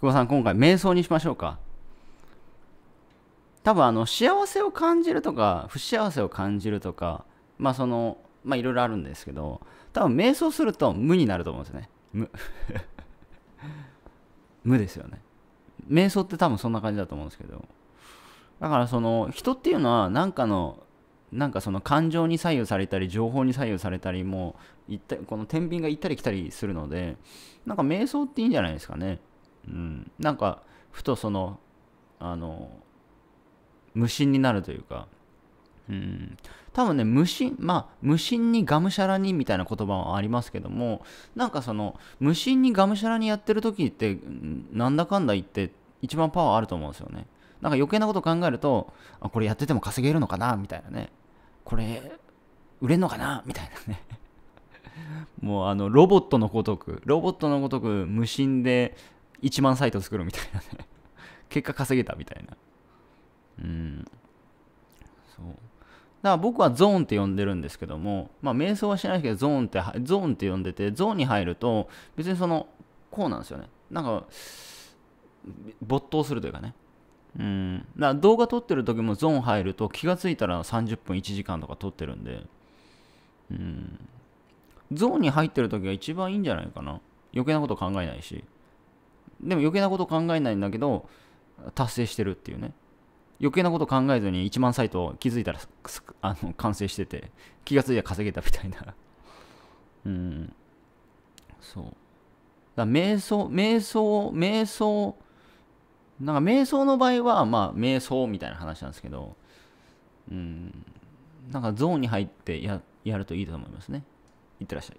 久保さん、今回、瞑想にしましょうか。多分、あの、幸せを感じるとか、不幸せを感じるとか、まあ、その、まあ、いろいろあるんですけど、多分、瞑想すると無になると思うんですよね。無。無ですよね。瞑想って多分そんな感じだと思うんですけど。だから、その、人っていうのは、なんかの、なんかその感情に左右されたり情報に左右されたりもうこの天秤が行ったり来たりするのでなんか瞑想っていいんじゃないですかねうん、なんかふとそのあの無心になるというか、うん、多分ね無心まあ無心にがむしゃらにみたいな言葉はありますけどもなんかその無心にがむしゃらにやってる時ってなんだかんだ言って一番パワーあると思うんですよねなんか余計なこと考えるとあこれやってても稼げるのかなみたいなねこれ売れんのかなみたいなね もうあのロボットのごとくロボットのごとく無心で1万サイト作るみたいなね 結果稼げたみたいな。うん。そう。だから僕はゾーンって呼んでるんですけども、まあ瞑想はしないけど、ゾーンって、ゾーンって呼んでて、ゾーンに入ると、別にその、こうなんですよね。なんか、没頭するというかね。うん。だから動画撮ってる時もゾーン入ると、気がついたら30分1時間とか撮ってるんで、うん。ゾーンに入ってる時が一番いいんじゃないかな。余計なこと考えないし。でも余計なこと考えないんだけど、達成してるっていうね。余計なこと考えずに1万サイト気づいたらあの完成してて、気がついたら稼げたみたいな。うん。そう。だ瞑想、瞑想、瞑想、なんか瞑想の場合は、まあ瞑想みたいな話なんですけど、うん。なんかゾーンに入ってややるといいと思いますね。いってらっしゃい。